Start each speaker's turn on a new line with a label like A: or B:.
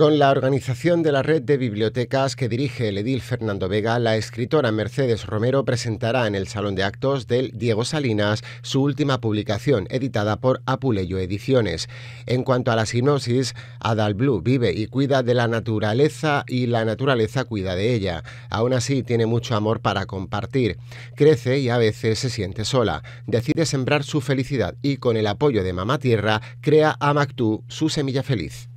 A: Con la organización de la red de bibliotecas que dirige el edil Fernando Vega, la escritora Mercedes Romero presentará en el Salón de Actos del Diego Salinas su última publicación, editada por Apuleyo Ediciones. En cuanto a la sinopsis, Blue vive y cuida de la naturaleza y la naturaleza cuida de ella. Aún así, tiene mucho amor para compartir. Crece y a veces se siente sola. Decide sembrar su felicidad y, con el apoyo de Mamá Tierra, crea a Mactú, su semilla feliz.